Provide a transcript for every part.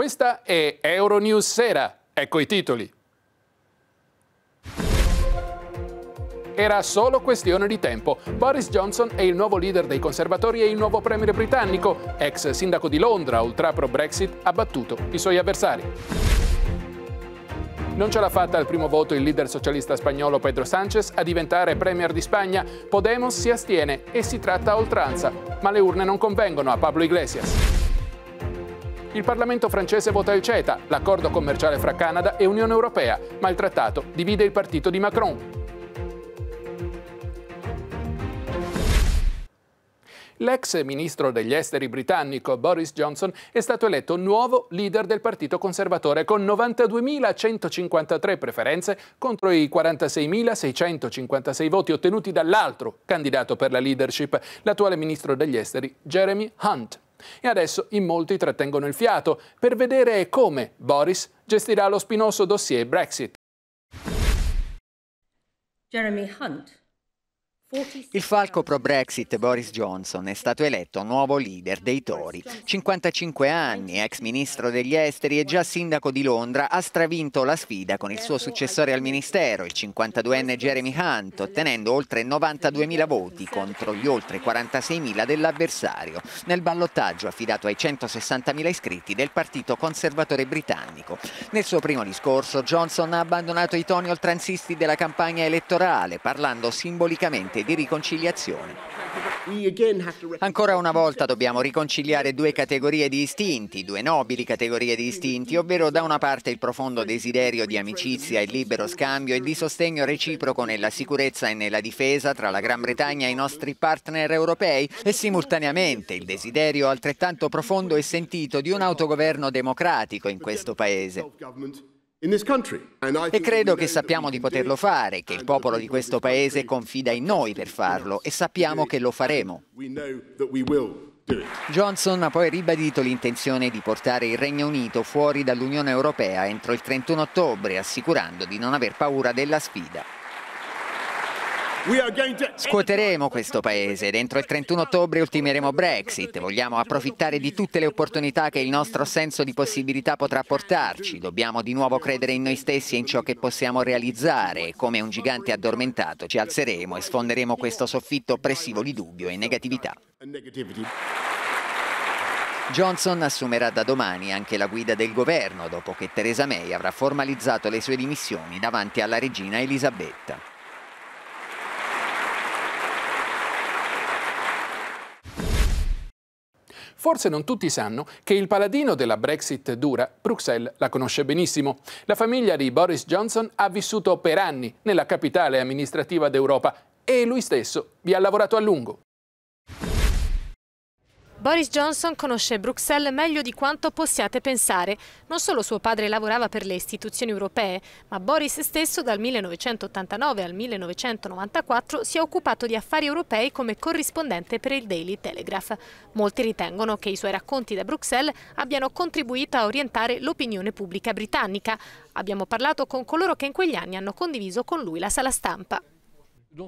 Questa è Euronews Sera. Ecco i titoli. Era solo questione di tempo. Boris Johnson è il nuovo leader dei conservatori e il nuovo premier britannico. Ex sindaco di Londra, ultra pro Brexit, ha battuto i suoi avversari. Non ce l'ha fatta al primo voto il leader socialista spagnolo Pedro Sánchez a diventare premier di Spagna. Podemos si astiene e si tratta a oltranza, ma le urne non convengono a Pablo Iglesias. Il Parlamento francese vota il CETA, l'accordo commerciale fra Canada e Unione Europea, ma il trattato divide il partito di Macron. L'ex ministro degli esteri britannico Boris Johnson è stato eletto nuovo leader del Partito Conservatore con 92.153 preferenze contro i 46.656 voti ottenuti dall'altro candidato per la leadership, l'attuale ministro degli esteri Jeremy Hunt. E adesso in molti trattengono il fiato per vedere come Boris gestirà lo spinoso dossier Brexit. Jeremy Hunt il falco pro-Brexit Boris Johnson è stato eletto nuovo leader dei Tori. 55 anni, ex ministro degli esteri e già sindaco di Londra, ha stravinto la sfida con il suo successore al ministero, il 52enne Jeremy Hunt, ottenendo oltre 92.000 voti contro gli oltre 46.000 dell'avversario, nel ballottaggio affidato ai 160.000 iscritti del Partito Conservatore Britannico. Nel suo primo discorso Johnson ha abbandonato i toni oltranzisti della campagna elettorale, parlando simbolicamente anche di riconciliazione. Ancora una volta dobbiamo riconciliare due categorie di istinti, due nobili categorie di istinti, ovvero da una parte il profondo desiderio di amicizia e libero scambio e di sostegno reciproco nella sicurezza e nella difesa tra la Gran Bretagna e i nostri partner europei e simultaneamente il desiderio altrettanto profondo e sentito di un autogoverno democratico in questo Paese. E credo che sappiamo di poterlo fare, che il popolo di questo paese confida in noi per farlo e sappiamo che lo faremo. Johnson ha poi ribadito l'intenzione di portare il Regno Unito fuori dall'Unione Europea entro il 31 ottobre, assicurando di non aver paura della sfida. Scuoteremo questo paese, dentro il 31 ottobre ultimeremo Brexit, vogliamo approfittare di tutte le opportunità che il nostro senso di possibilità potrà portarci, dobbiamo di nuovo credere in noi stessi e in ciò che possiamo realizzare, come un gigante addormentato ci alzeremo e sfonderemo questo soffitto oppressivo di dubbio e negatività. Johnson assumerà da domani anche la guida del governo dopo che Theresa May avrà formalizzato le sue dimissioni davanti alla regina Elisabetta. Forse non tutti sanno che il paladino della Brexit dura, Bruxelles, la conosce benissimo. La famiglia di Boris Johnson ha vissuto per anni nella capitale amministrativa d'Europa e lui stesso vi ha lavorato a lungo. Boris Johnson conosce Bruxelles meglio di quanto possiate pensare. Non solo suo padre lavorava per le istituzioni europee, ma Boris stesso dal 1989 al 1994 si è occupato di affari europei come corrispondente per il Daily Telegraph. Molti ritengono che i suoi racconti da Bruxelles abbiano contribuito a orientare l'opinione pubblica britannica. Abbiamo parlato con coloro che in quegli anni hanno condiviso con lui la sala stampa. In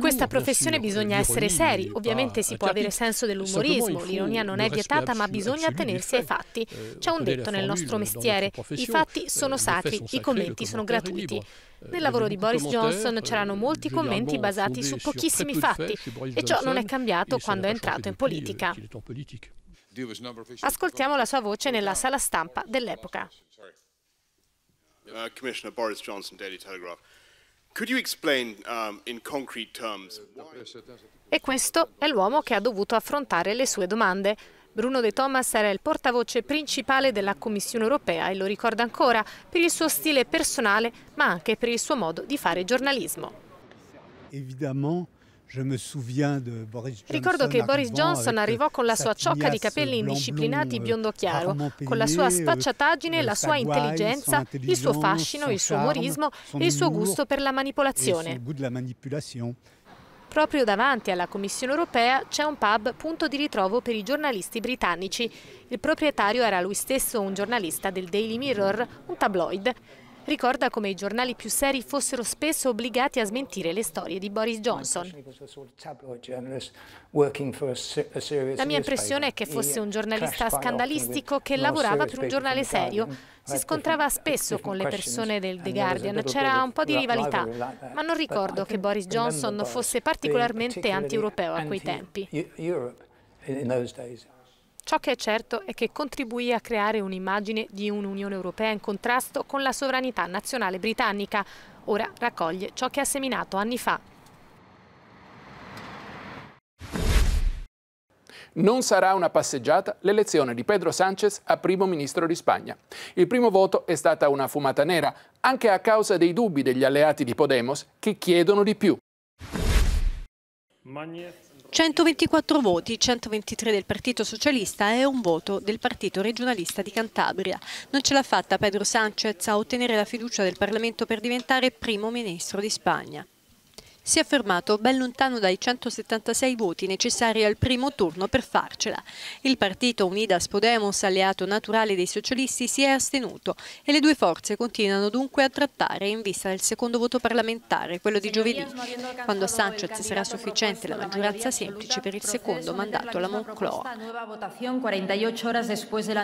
questa professione bisogna essere seri, ovviamente si può avere senso dell'umorismo, l'ironia non è vietata ma bisogna attenersi ai fatti. Euh, C'è un detto nel nostro mestiere, i fatti euh, sono sacri, i commenti sono gratuiti. Euh, nel lavoro di Boris Johnson c'erano molti commenti basati su pochissimi fatti e ciò non è cambiato quando è entrato in politica. Ascoltiamo la sua voce nella sala stampa dell'epoca. Uh, Commissioner Boris Johnson, Daily Telegraph. Um, e questo è l'uomo che ha dovuto affrontare le sue domande. Bruno De Thomas era il portavoce principale della Commissione europea e lo ricorda ancora per il suo stile personale ma anche per il suo modo di fare giornalismo. Evidentemente Ricordo che Boris Johnson arrivò con la sua ciocca di capelli indisciplinati euh, biondo chiaro, con la sua euh, spacciataggine, la sua intelligenza, il suo fascino, il suo umorismo e il suo gusto per la manipolazione. Proprio davanti alla Commissione europea c'è un pub punto di ritrovo per i giornalisti britannici. Il proprietario era lui stesso un giornalista del Daily Mirror, un tabloid. Ricorda come i giornali più seri fossero spesso obbligati a smentire le storie di Boris Johnson. La mia impressione è che fosse un giornalista scandalistico che lavorava per un giornale serio. Si scontrava spesso con le persone del The Guardian, c'era un po' di rivalità, ma non ricordo che Boris Johnson fosse particolarmente anti-europeo a quei tempi. Ciò che è certo è che contribuì a creare un'immagine di un'Unione Europea in contrasto con la sovranità nazionale britannica. Ora raccoglie ciò che ha seminato anni fa. Non sarà una passeggiata l'elezione di Pedro Sánchez a primo ministro di Spagna. Il primo voto è stata una fumata nera, anche a causa dei dubbi degli alleati di Podemos che chiedono di più. 124 voti, 123 del Partito Socialista e un voto del Partito Regionalista di Cantabria. Non ce l'ha fatta Pedro Sanchez a ottenere la fiducia del Parlamento per diventare primo ministro di Spagna si è fermato ben lontano dai 176 voti necessari al primo turno per farcela. Il partito Unidas Podemos, alleato naturale dei socialisti, si è astenuto e le due forze continuano dunque a trattare in vista del secondo voto parlamentare, quello di giovedì, quando a Sanchez sarà sufficiente la maggioranza semplice per il secondo mandato alla Moncloa.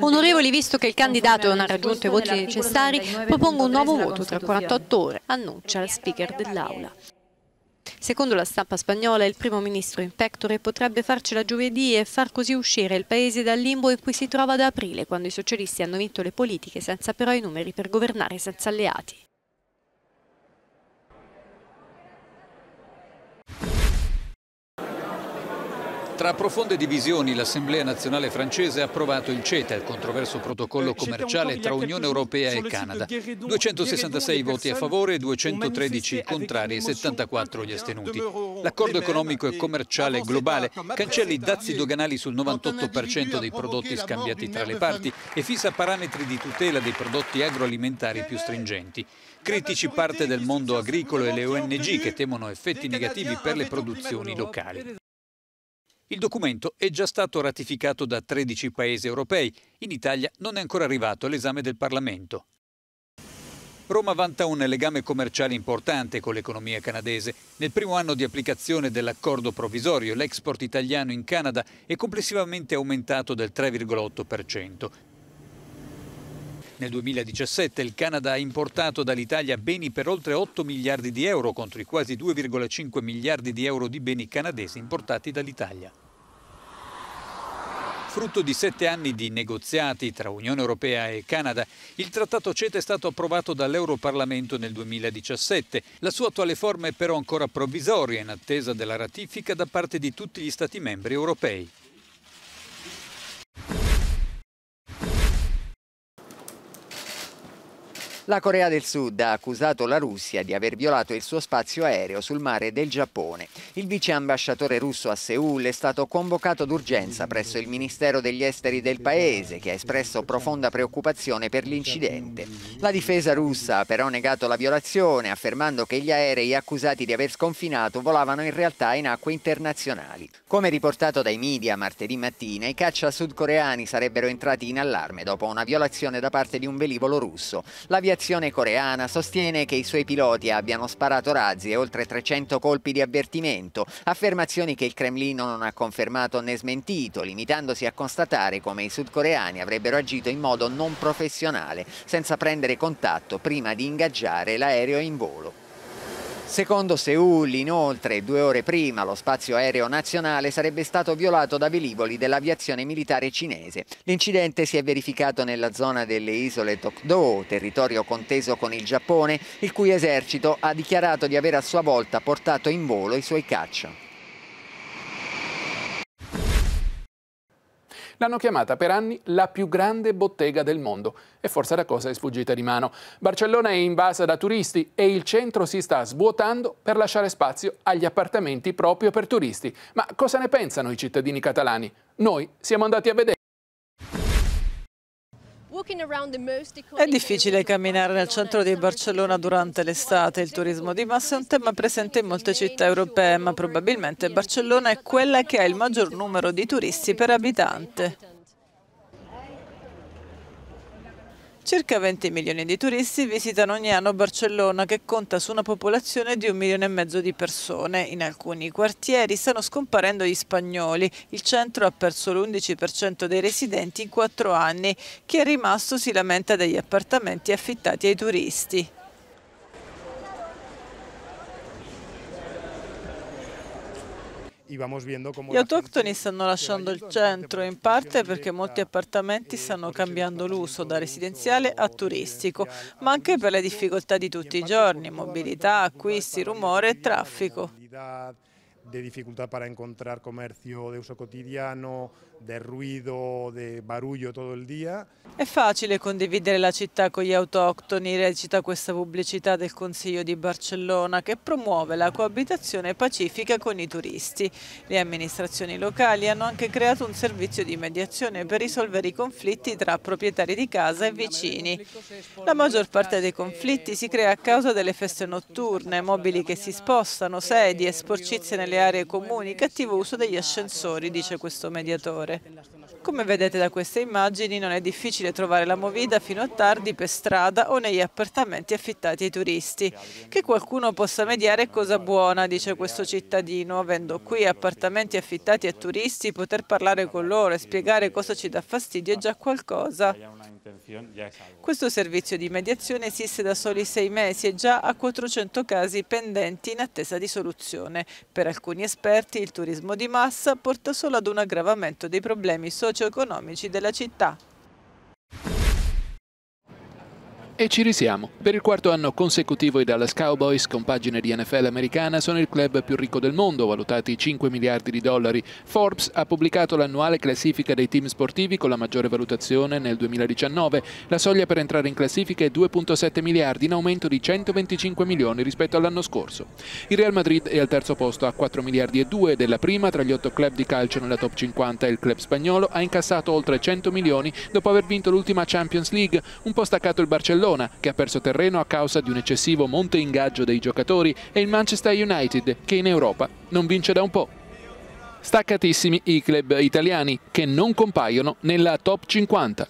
Onorevoli, visto che il candidato non ha raggiunto i voti necessari, propongo un nuovo voto tra 48 ore, annuncia il speaker dell'Aula. Secondo la stampa spagnola il primo ministro in pectore potrebbe farcela giovedì e far così uscire il paese dal limbo in cui si trova da aprile, quando i socialisti hanno vinto le politiche senza però i numeri per governare senza alleati. Tra profonde divisioni l'Assemblea nazionale francese ha approvato il CETA, il controverso protocollo eh, commerciale tra Unione Europea e Canada. 266 voti a favore, 213 contrari e 74 gli astenuti. L'accordo economico e commerciale globale cancella i dazi doganali sul 98% dei prodotti scambiati tra le parti e fissa parametri di tutela dei prodotti agroalimentari più stringenti. Critici parte del mondo agricolo e le ONG che temono effetti negativi per le produzioni locali. Il documento è già stato ratificato da 13 Paesi europei, in Italia non è ancora arrivato all'esame del Parlamento. Roma vanta un legame commerciale importante con l'economia canadese. Nel primo anno di applicazione dell'accordo provvisorio, l'export italiano in Canada è complessivamente aumentato del 3,8%. Nel 2017 il Canada ha importato dall'Italia beni per oltre 8 miliardi di euro contro i quasi 2,5 miliardi di euro di beni canadesi importati dall'Italia. Frutto di sette anni di negoziati tra Unione Europea e Canada, il trattato CETA è stato approvato dall'Europarlamento nel 2017. La sua attuale forma è però ancora provvisoria in attesa della ratifica da parte di tutti gli Stati membri europei. La Corea del Sud ha accusato la Russia di aver violato il suo spazio aereo sul mare del Giappone. Il vice ambasciatore russo a Seul è stato convocato d'urgenza presso il Ministero degli Esteri del paese, che ha espresso profonda preoccupazione per l'incidente. La difesa russa ha però negato la violazione, affermando che gli aerei accusati di aver sconfinato volavano in realtà in acque internazionali. Come riportato dai media martedì mattina, i caccia sudcoreani sarebbero entrati in allarme dopo una violazione da parte di un velivolo russo. L'aviazione L'aviazione coreana sostiene che i suoi piloti abbiano sparato razzi e oltre 300 colpi di avvertimento, affermazioni che il Cremlino non ha confermato né smentito, limitandosi a constatare come i sudcoreani avrebbero agito in modo non professionale, senza prendere contatto prima di ingaggiare l'aereo in volo. Secondo Seul, inoltre, due ore prima lo spazio aereo nazionale sarebbe stato violato da velivoli dell'aviazione militare cinese. L'incidente si è verificato nella zona delle isole Tokdo, territorio conteso con il Giappone, il cui esercito ha dichiarato di aver a sua volta portato in volo i suoi caccia. l'hanno chiamata per anni la più grande bottega del mondo e forse la cosa è sfuggita di mano. Barcellona è invasa da turisti e il centro si sta svuotando per lasciare spazio agli appartamenti proprio per turisti. Ma cosa ne pensano i cittadini catalani? Noi siamo andati a vedere. È difficile camminare nel centro di Barcellona durante l'estate, il turismo di massa è un tema presente in molte città europee, ma probabilmente Barcellona è quella che ha il maggior numero di turisti per abitante. Circa 20 milioni di turisti visitano ogni anno Barcellona che conta su una popolazione di un milione e mezzo di persone. In alcuni quartieri stanno scomparendo gli spagnoli. Il centro ha perso l'11% dei residenti in quattro anni. Chi è rimasto si lamenta degli appartamenti affittati ai turisti. Gli autoctoni stanno lasciando il centro, in parte perché molti appartamenti stanno cambiando l'uso da residenziale a turistico, ma anche per le difficoltà di tutti i giorni, mobilità, acquisti, rumore e traffico. di difficoltà per incontrare commercio di uso quotidiano, del ruido, del barullo tutto il giorno. È facile condividere la città con gli autoctoni, recita questa pubblicità del Consiglio di Barcellona che promuove la coabitazione pacifica con i turisti. Le amministrazioni locali hanno anche creato un servizio di mediazione per risolvere i conflitti tra proprietari di casa e vicini. La maggior parte dei conflitti si crea a causa delle feste notturne, mobili che si spostano, sedie, sporcizie nelle aree comuni, cattivo uso degli ascensori, dice questo mediatore ore. Come vedete da queste immagini non è difficile trovare la movida fino a tardi per strada o negli appartamenti affittati ai turisti. Che qualcuno possa mediare è cosa buona, dice questo cittadino, avendo qui appartamenti affittati a turisti, poter parlare con loro e spiegare cosa ci dà fastidio è già qualcosa. Questo servizio di mediazione esiste da soli sei mesi e già ha 400 casi pendenti in attesa di soluzione. Per alcuni esperti il turismo di massa porta solo ad un aggravamento dei problemi socio-economici della città. E ci risiamo. Per il quarto anno consecutivo i Dallas Cowboys, compagine di NFL americana, sono il club più ricco del mondo, valutati 5 miliardi di dollari. Forbes ha pubblicato l'annuale classifica dei team sportivi con la maggiore valutazione nel 2019. La soglia per entrare in classifica è 2.7 miliardi, in aumento di 125 milioni rispetto all'anno scorso. Il Real Madrid è al terzo posto a 4 miliardi e 2 la prima tra gli otto club di calcio nella top 50 il club spagnolo ha incassato oltre 100 milioni dopo aver vinto l'ultima Champions League, un po' staccato il Barcellona Barcellona, che ha perso terreno a causa di un eccessivo monte ingaggio dei giocatori, e il Manchester United, che in Europa non vince da un po' staccatissimi i club italiani che non compaiono nella top 50.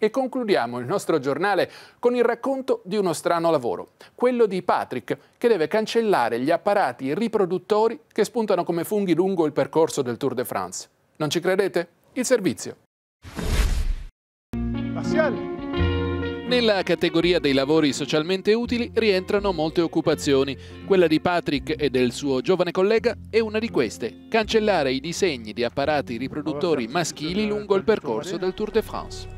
E concludiamo il nostro giornale con il racconto di uno strano lavoro, quello di Patrick, che deve cancellare gli apparati riproduttori che spuntano come funghi lungo il percorso del Tour de France. Non ci credete? Il servizio. Passiale. Nella categoria dei lavori socialmente utili rientrano molte occupazioni. Quella di Patrick e del suo giovane collega è una di queste, cancellare i disegni di apparati riproduttori maschili lungo il percorso del Tour de France.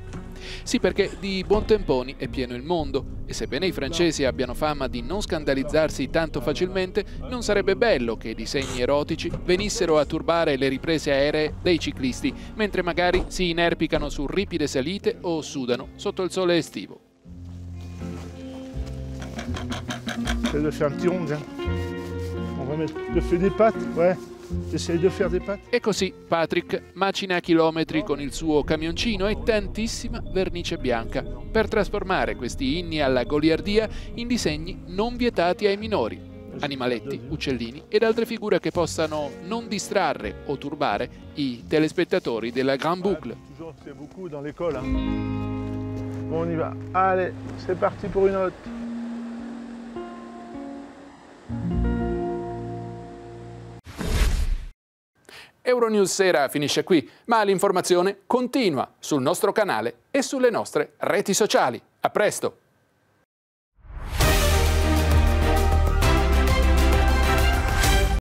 Sì perché di buontemponi è pieno il mondo e sebbene i francesi abbiano fama di non scandalizzarsi tanto facilmente, non sarebbe bello che disegni erotici venissero a turbare le riprese aeree dei ciclisti, mentre magari si inerpicano su ripide salite o sudano sotto il sole estivo. C'est de faire un petit rond, viens. On va mettre le feu des pattes, ouais di fare dei pâtes. E così Patrick macina chilometri con il suo camioncino e tantissima vernice bianca per trasformare questi inni alla goliardia in disegni non vietati ai minori. Animaletti, uccellini ed altre figure che possano non distrarre o turbare i telespettatori della Grand Boucle. Bon, on y va. Allez, c'est parti pour une autre. Euronews Sera finisce qui, ma l'informazione continua sul nostro canale e sulle nostre reti sociali. A presto!